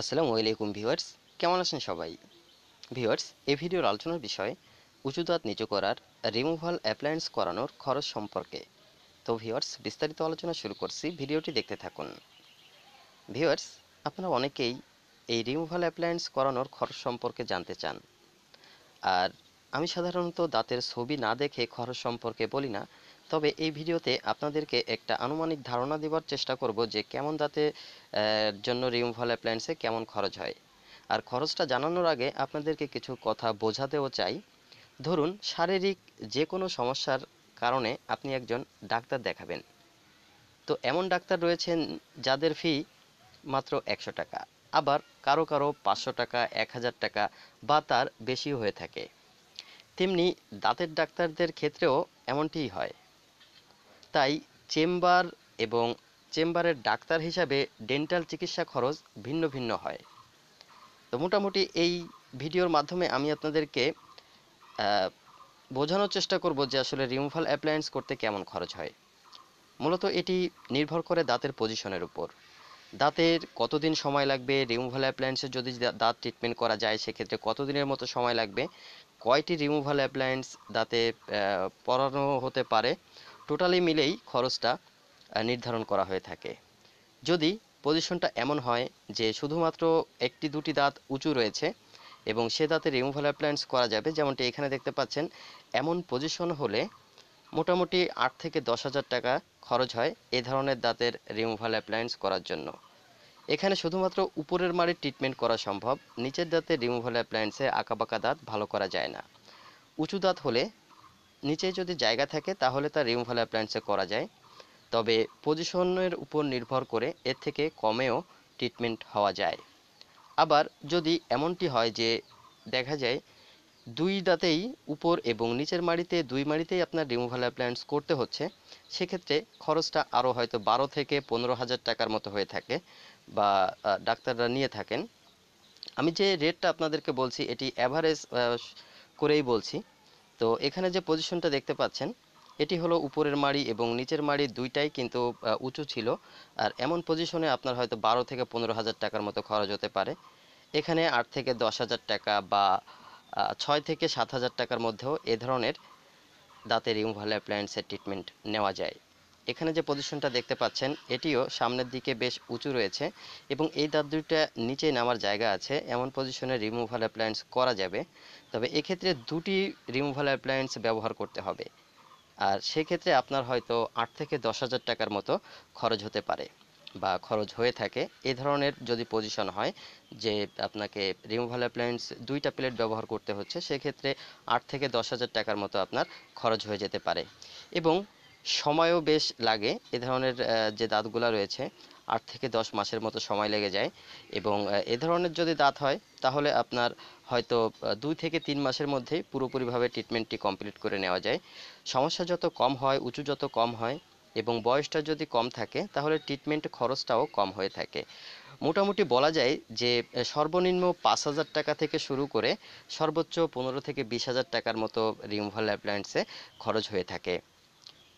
আসসালামু আলাইকুম ভিউয়ার্স কেমন আছেন সবাই ভিউয়ার্স এই ভিডিওর আলোচনার বিষয় উঁচু দাঁত নিচু করার রিমুভাল অ্যাপ্লায়েন্স করানোর খরচ সম্পর্কে তো ভিউয়ার্স বিস্তারিত আলোচনা শুরু করছি ভিডিওটি দেখতে থাকুন ভিউয়ার্স আপনারা অনেকেই এই রিমুভাল অ্যাপ্লায়েন্স করানোর খরচ সম্পর্কে জানতে চান আর আমি সাধারণত দাঁতের ছবি না দেখে খরচ সম্পর্কে বলি না তবে এই ভিডিওতে আপনাদেরকে একটা আনুমানিক ধারণা দেওয়ার চেষ্টা করব যে কেমন জাতের জন্য রিমুভাল অ্যাপ্লায়েন্সে কেমন খরচ হয় আর খরচটা জানানোর আগে আপনাদেরকে কিছু কথা বোঝাতেও চাই ধরুন শারীরিক যে কোনো সমস্যার কারণে আপনি একজন ডাক্তার দেখাবেন তো এমন ডাক্তার রয়েছেন যাদের ফি মাত্র একশো টাকা আবার কারো কারো পাঁচশো টাকা এক হাজার টাকা বা তার বেশিও হয়ে থাকে তেমনি দাঁতের ডাক্তারদের ক্ষেত্রেও এমনটিই হয় তাই চেম্বার এবং চেম্বারের ডাক্তার হিসাবে ডেন্টাল চিকিৎসা খরচ ভিন্ন ভিন্ন হয় তো মোটামুটি এই ভিডিওর মাধ্যমে আমি আপনাদেরকে বোঝানোর চেষ্টা করব যে আসলে রিমুভাল অ্যাপ্লায়েন্স করতে কেমন খরচ হয় মূলত এটি নির্ভর করে দাঁতের পজিশনের উপর দাঁতের কতদিন সময় লাগবে রিমুভাল অ্যাপ্লায়েন্সের যদি দাঁত ট্রিটমেন্ট করা যায় সেক্ষেত্রে কতদিনের মতো সময় লাগবে কয়টি রিমুভাল অ্যাপ্লায়েন্স দাঁতে পরানো হতে পারে টোটালি মিলেই খরচটা নির্ধারণ করা হয়ে থাকে যদি পজিশনটা এমন হয় যে শুধুমাত্র একটি দুটি দাঁত উঁচু রয়েছে এবং সে দাঁতে রিমুভাল অ্যাপ্লায়েন্স করা যাবে যেমনটি এখানে দেখতে পাচ্ছেন এমন পজিশন হলে মোটামুটি আট থেকে দশ হাজার টাকা খরচ হয় এ ধরনের দাঁতের রিমুভাল অ্যাপ্লায়েন্স করার জন্য এখানে শুধুমাত্র উপরের মাড়ির ট্রিটমেন্ট করা সম্ভব নিচের দাঁতের রিমুভাল অ্যাপ্লায়েন্সে আঁকাবাঁকা দাঁত ভালো করা যায় না উঁচু দাঁত হলে নিচে যদি জায়গা থাকে তাহলে তা রিমুভাল অ্যাপ্লায়েন্সে করা যায় তবে পজিশনের উপর নির্ভর করে এর থেকে কমেও ট্রিটমেন্ট হওয়া যায় আবার যদি এমনটি হয় যে দেখা যায় দুই দাঁতেই উপর এবং নিচের মাড়িতে দুই মাড়িতেই আপনার রিমুভাল অ্যাপ্লায়েন্স করতে হচ্ছে সেক্ষেত্রে খরচটা আরও হয়তো বারো থেকে পনেরো হাজার টাকার মতো হয়ে থাকে বা ডাক্তাররা নিয়ে থাকেন আমি যে রেটটা আপনাদেরকে বলছি এটি অ্যাভারেজ করেই বলছি তো এখানে যে পজিশনটা দেখতে পাচ্ছেন এটি হলো উপরের মাড়ি এবং নিচের মাড়ি দুইটাই কিন্তু উঁচু ছিল আর এমন পজিশনে আপনার হয়তো বারো থেকে পনেরো হাজার টাকার মতো খরচ হতে পারে এখানে আট থেকে দশ হাজার টাকা বা ছয় থেকে সাত হাজার টাকার মধ্যেও এ ধরনের দাঁতের রিমুভাল অ্যাপ্লায়েন্সের ট্রিটমেন্ট নেওয়া যায় এখানে যে পজিশনটা দেখতে পাচ্ছেন এটিও সামনের দিকে বেশ উঁচু রয়েছে এবং এই দাঁত দুইটা নিচে নামার জায়গা আছে এমন পজিশনে রিমুভাল অ্যাপ্লায়েন্স করা যাবে তবে এক্ষেত্রে দুটি রিমুভাল অ্যাপ্লায়েন্স ব্যবহার করতে হবে আর সেক্ষেত্রে আপনার হয়তো আট থেকে দশ হাজার টাকার মতো খরচ হতে পারে বা খরচ হয়ে থাকে এ ধরনের যদি পজিশন হয় যে আপনাকে রিমুভাল অ্যাপ্লায়েন্স দুইটা প্লেট ব্যবহার করতে হচ্ছে সেক্ষেত্রে আট থেকে দশ হাজার টাকার মতো আপনার খরচ হয়ে যেতে পারে এবং সময়ও বেশ লাগে এ ধরনের যে দাঁতগুলো রয়েছে আট থেকে দশ মাসের মতো সময় লেগে যায় এবং এ ধরনের যদি দাঁত হয় তাহলে আপনার হয়তো দুই থেকে তিন মাসের মধ্যেই পুরোপুরিভাবে ট্রিটমেন্টটি কমপ্লিট করে নেওয়া যায় সমস্যা যত কম হয় উঁচু যত কম হয় এবং বয়সটা যদি কম থাকে তাহলে ট্রিটমেন্ট খরচটাও কম হয়ে থাকে মোটামুটি বলা যায় যে সর্বনিম্ন পাঁচ হাজার টাকা থেকে শুরু করে সর্বোচ্চ পনেরো থেকে বিশ হাজার টাকার মতো রিমুভাল অ্যাপ্লায়েন্সে খরচ হয়ে থাকে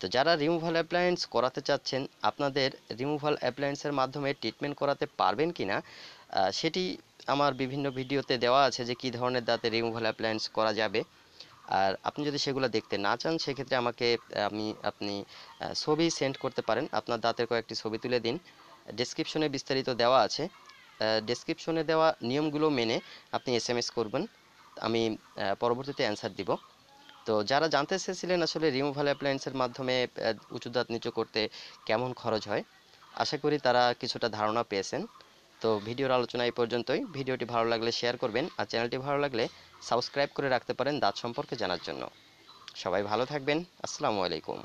তো যারা রিমুভাল অ্যাপ্লায়েন্স করাতে চাচ্ছেন আপনাদের রিমুভাল অ্যাপ্লায়েন্সের মাধ্যমে ট্রিটমেন্ট করাতে পারবেন কি না সেটি আমার বিভিন্ন ভিডিওতে দেওয়া আছে যে কি ধরনের দাঁতে রিমুভাল অ্যাপ্লায়েন্স করা যাবে আর আপনি যদি সেগুলো দেখতে না চান সেক্ষেত্রে আমাকে আমি আপনি ছবি সেন্ড করতে পারেন আপনার দাঁতের কয়েকটি ছবি তুলে দিন ডেসক্রিপশনে বিস্তারিত দেওয়া আছে ডেসক্রিপশনে দেওয়া নিয়মগুলো মেনে আপনি এস করবেন আমি পরবর্তীতে অ্যান্সার দিব তো যারা জানতে চেয়েছিলেন আসলে রিমুভাল অ্যাপ্লায়েন্সের মাধ্যমে উঁচু দাঁত নিচু করতে কেমন খরচ হয় আশা করি তারা কিছুটা ধারণা পেয়েছেন তো ভিডিওর আলোচনা এই পর্যন্তই ভিডিওটি ভালো লাগলে শেয়ার করবেন আর চ্যানেলটি ভালো লাগলে সাবস্ক্রাইব করে রাখতে পারেন দাঁত সম্পর্কে জানার জন্য সবাই ভালো থাকবেন আসসালামু আলাইকুম